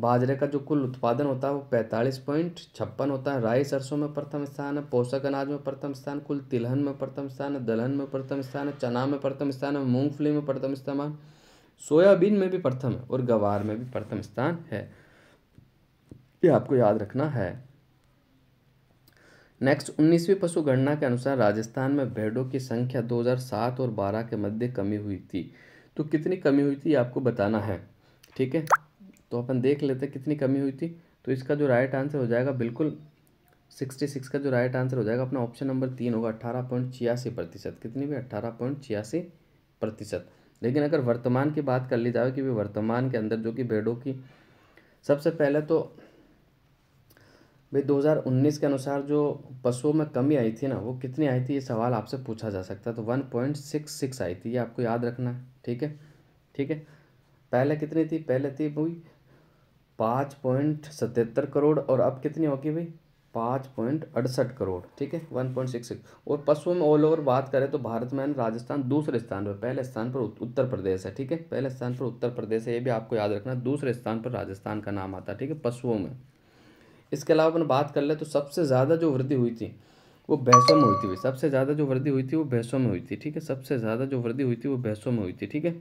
बाजरे का जो कुल उत्पादन होता है वो पैंतालीस पॉइंट छप्पन होता है राई सरसों में प्रथम स्थान है पोषक अनाज में प्रथम स्थान कुल तिलहन में प्रथम स्थान है दलहन में प्रथम स्थान है चना में प्रथम स्थान है मूंगफली में प्रथम स्थान सोयाबीन में भी प्रथम है और गवार में भी प्रथम स्थान है ये आपको याद रखना है नेक्स्ट उन्नीसवीं पशु गणना के अनुसार राजस्थान में भेड़ों की संख्या 2007 और 12 के मध्य कमी हुई थी तो कितनी कमी हुई थी आपको बताना है ठीक है तो अपन देख लेते हैं कितनी कमी हुई थी तो इसका जो राइट आंसर हो जाएगा बिल्कुल सिक्सटी सिक्स का जो राइट आंसर हो जाएगा अपना ऑप्शन नंबर तीन होगा अट्ठारह पॉइंट छियासी प्रतिशत कितनी भी अट्ठारह पॉइंट छियासी प्रतिशत लेकिन अगर वर्तमान की बात कर ली जाए कि वर्तमान के अंदर जो कि भेड़ों की सबसे पहले तो भाई 2019 के अनुसार जो पशुओं में कमी आई थी ना वो कितनी आई थी ये सवाल आपसे पूछा जा सकता है तो वन पॉइंट सिक्स सिक्स आई थी ये आपको याद रखना है ठीक है ठीक है पहले कितनी थी पहले थी भाई पाँच पॉइंट सतहत्तर करोड़ और अब कितनी होगी भाई पाँच पॉइंट अड़सठ करोड़ ठीक है वन पॉइंट सिक्स सिक्स और पशुओं में ऑल ओवर बात करें तो भारत में राजस्थान दूसरे स्थान पर पहले स्थान पर उत्तर प्रदेश है ठीक है पहले स्थान पर उत्तर प्रदेश है ये भी आपको याद रखना दूसरे स्थान पर राजस्थान का नाम आता है ठीक है पशुओं में इसके अलावा अपन बात कर ले तो सबसे ज़्यादा जो वृद्धि हुई थी वो भैंसों में हुई थी सबसे ज़्यादा जो वृद्धि हुई थी वो भैंसों में हुई थी ठीक है सबसे ज़्यादा जो वृद्धि हुई थी वो भैंसों में हुई थी ठीक है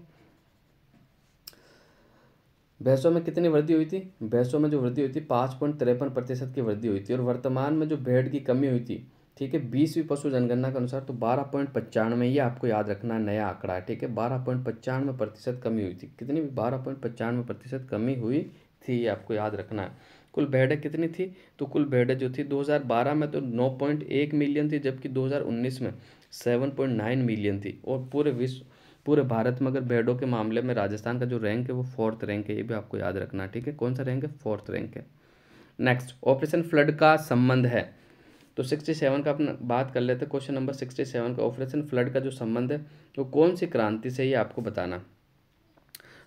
भैंसों में कितनी वृद्धि हुई थी भैंसों में जो वृद्धि हुई थी पाँच पॉइंट तिरपन प्रतिशत की वृद्धि हुई थी और वर्तमान में जो भेड़ की कमी हुई थी ठीक है बीसवीं पशु जनगणना के अनुसार तो बारह पॉइंट पचानवे ये आपको याद रखना है नया आंकड़ा है ठीक है बारह पॉइंट पचानवे प्रतिशत कमी हुई थी कितनी भी बारह पॉइंट पचानवे प्रतिशत कमी हुई थी ये आपको याद रखना है कुल भेड़ें कितनी थी तो कुल भेड़ें जो थी 2012 में तो 9.1 मिलियन थी जबकि 2019 में 7.9 मिलियन थी और पूरे विश्व पूरे भारत में अगर भेड़ों के मामले में राजस्थान का जो रैंक है वो फोर्थ रैंक है ये भी आपको याद रखना ठीक है कौन सा रैंक है फोर्थ रैंक है नेक्स्ट ऑपरेशन फ्लड का संबंध है तो सिक्सटी सेवन का अपना बात कर लेते हैं क्वेश्चन नंबर सिक्सटी सेवन का ऑपरेशन फ्लड का जो संबंध है वो तो कौन सी क्रांति से ये आपको बताना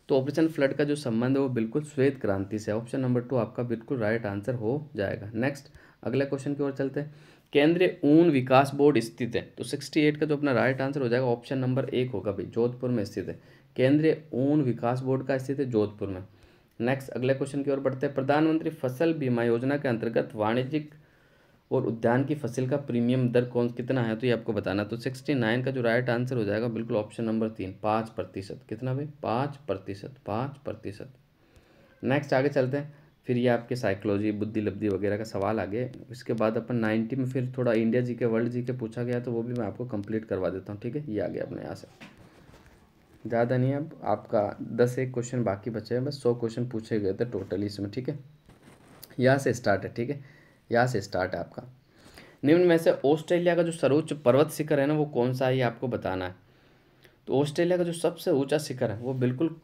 तो ऑपरेशन फ्लड का जो संबंध है वो बिल्कुल श्वेत क्रांति से ऑप्शन नंबर टू आपका बिल्कुल राइट आंसर हो जाएगा नेक्स्ट अगला क्वेश्चन की ओर चलते हैं केंद्रीय ऊन विकास बोर्ड स्थित है तो 68 का जो अपना राइट आंसर हो जाएगा ऑप्शन नंबर एक होगा भाई जोधपुर में स्थित है केंद्रीय ऊन विकास बोर्ड का स्थित है जोधपुर में नेक्स्ट अगले क्वेश्चन की ओर बढ़ते हैं प्रधानमंत्री फसल बीमा योजना के अंतर्गत वाणिज्यिक और उद्यान की फसल का प्रीमियम दर कौन कितना है तो ये आपको बताना तो सिक्सटी नाइन का जो राइट आंसर हो जाएगा बिल्कुल ऑप्शन नंबर तीन पाँच प्रतिशत कितना भाई पाँच प्रतिशत पाँच प्रतिशत नेक्स्ट आगे चलते हैं फिर ये आपके साइकोलॉजी बुद्धि लब्धि वगैरह का सवाल आ गया इसके बाद अपन नाइन्टी में फिर थोड़ा इंडिया जी के वर्ल्ड जी के पूछा गया तो वो भी मैं आपको कंप्लीट करवा देता हूँ ठीक है ये आ गया अपने यहाँ से ज़्यादा नहीं अब आपका दस एक क्वेश्चन बाकी बचे हैं बस सौ क्वेश्चन पूछे गए थे टोटली इसमें ठीक है यहाँ से स्टार्ट है ठीक है यहाँ से स्टार्ट है आपका निम्न में से ऑस्ट्रेलिया का जो सर्वोच्च पर्वत शिखर है ना वो कौन सा है ये आपको बताना है तो ऑस्ट्रेलिया का जो सबसे ऊंचा शिखर है वो बिल्कुल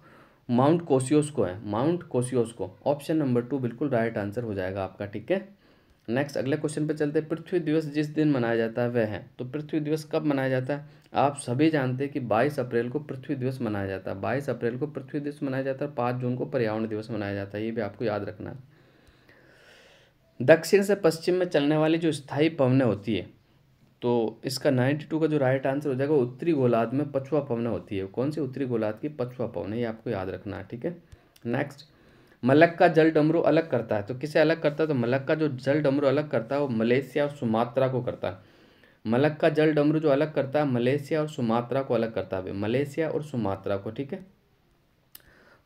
माउंट कोसियोस्को है Mount Kosciuszko option number two बिल्कुल राइट आंसर हो जाएगा आपका ठीक है नेक्स्ट अगले क्वेश्चन पर चलते हैं पृथ्वी दिवस जिस दिन मनाया जाता है वह है तो पृथ्वी दिवस कब मनाया जाता है आप सभी जानते हैं कि बाईस अप्रैल को पृथ्वी दिवस मनाया जाता है बाईस अप्रैल को पृथ्वी दिवस मनाया जाता है पाँच जून को पर्यावरण दिवस मनाया जाता है ये भी आपको याद रखना है दक्षिण से पश्चिम में चलने वाली जो स्थायी पवने होती है तो इसका नाइन्टी टू का जो राइट आंसर हो जाएगा उत्तरी गोलाद में पछुआ पवन होती है कौन सी उत्तरी गोलाद की पछुआ पवन है ये आपको याद रखना है ठीक है नेक्स्ट मलक का जल डमरू अलग करता है तो किसे अलग करता है तो मलक का जो जल डमरू अलग करता है वो मलेशिया और सुमात्रा को करता है मलक का जल डमरू जो अलग करता है मलेशिया और सुमात्रा को अलग करता है मलेशिया और सुमात्रा को ठीक है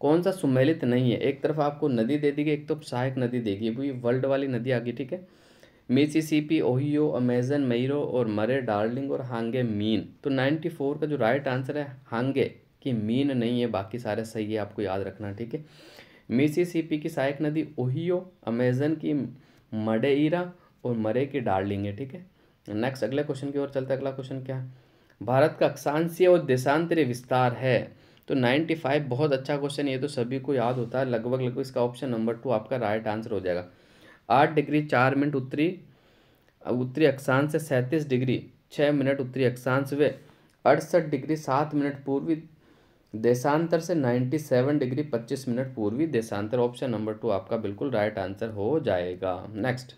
कौन सा सुमेलित नहीं है एक तरफ आपको नदी दे दी गई एक तो सहायक नदी देगी वो ये वर्ल्ड वाली नदी आ गई ठीक है मेसीसीपी ओहियो अमेजन मेरो और मरे डार्लिंग और हांगे मीन तो नाइन्टी फोर का जो राइट आंसर है हांगे कि मीन नहीं है बाकी सारे सही है आपको याद रखना ठीक है मेसीसीपी की सहायक नदी ओहियो अमेजन की मडेईरा और मरे की डार्लिंग है ठीक है नेक्स्ट अगले क्वेश्चन की ओर चलते अगला क्वेश्चन क्या है भारत का अक्षांशीय और देशांतरीय विस्तार है तो नाइन्टी फाइव बहुत अच्छा क्वेश्चन ये तो सभी को याद होता है लगभग लगभग इसका ऑप्शन नंबर टू आपका राइट आंसर हो जाएगा आठ डिग्री चार मिनट उत्तरी उत्तरी अक्षांश से सैंतीस डिग्री छः मिनट उत्तरी अक्षांश वे अड़सठ डिग्री सात मिनट पूर्वी देशांतर से नाइन्टी सेवन डिग्री पच्चीस मिनट पूर्वी देशांतर ऑप्शन नंबर टू आपका बिल्कुल राइट आंसर हो जाएगा नेक्स्ट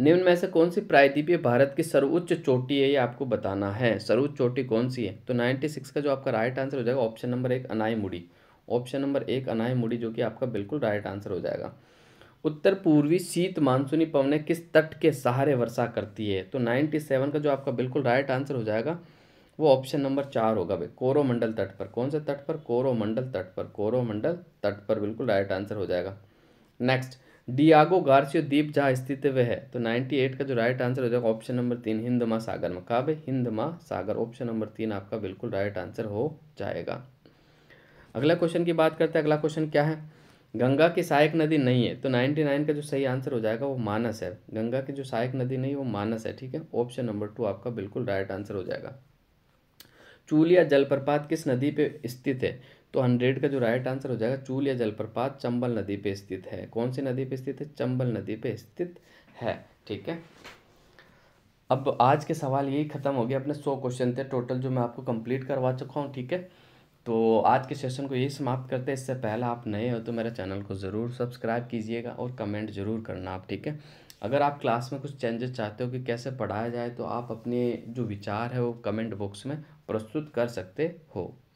निम्न में से कौन सी प्रायद्वीपीय भारत की सर्वोच्च चोटी है ये आपको बताना है सर्वोच्च चोटी कौन सी है तो 96 का जो आपका राइट आंसर हो जाएगा ऑप्शन नंबर एक अनाई मुड़ी ऑप्शन नंबर एक अनाई मुड़ी जो कि आपका बिल्कुल राइट आंसर हो जाएगा उत्तर पूर्वी शीत मानसूनी पवने किस तट के सहारे वर्षा करती है तो नाइन्टी का जो आपका बिल्कुल राइट आंसर हो जाएगा वो ऑप्शन नंबर चार होगा भाई कोरोमंडल तट पर कौन से तट पर कोरोमंडल तट पर कोरोमंडल तट पर बिल्कुल राइट आंसर हो जाएगा नेक्स्ट डियागो गार्सियो द्वीप जहाँ स्थित वह है तो 98 का जो राइट आंसर हो जाएगा ऑप्शन नंबर तीन हिंद महासागर में कब हिंद महासागर ऑप्शन नंबर तीन आपका बिल्कुल राइट आंसर हो जाएगा अगला क्वेश्चन की बात करते हैं अगला क्वेश्चन क्या है गंगा की सहायक नदी नहीं है तो 99 का जो सही आंसर हो जाएगा वो मानस है गंगा की जो सहायक नदी नहीं वो मानस है ठीक है ऑप्शन नंबर टू आपका बिल्कुल राइट आंसर हो जाएगा चूलिया जलप्रपात किस नदी पे स्थित है तो हंड्रेड का जो राइट आंसर हो जाएगा चूल या जलप्रपात चंबल नदी पे स्थित है कौन सी नदी पे स्थित है चंबल नदी पे स्थित है ठीक है अब आज के सवाल यही ख़त्म हो गया अपने सौ क्वेश्चन थे टोटल जो मैं आपको कंप्लीट करवा चुका हूँ ठीक है तो आज के सेशन को यही समाप्त करते हैं इससे पहला आप नए हो तो मेरे चैनल को ज़रूर सब्सक्राइब कीजिएगा और कमेंट ज़रूर करना आप ठीक है अगर आप क्लास में कुछ चेंजेस चाहते हो कि कैसे पढ़ाया जाए तो आप अपने जो विचार है वो कमेंट बॉक्स में प्रस्तुत कर सकते हो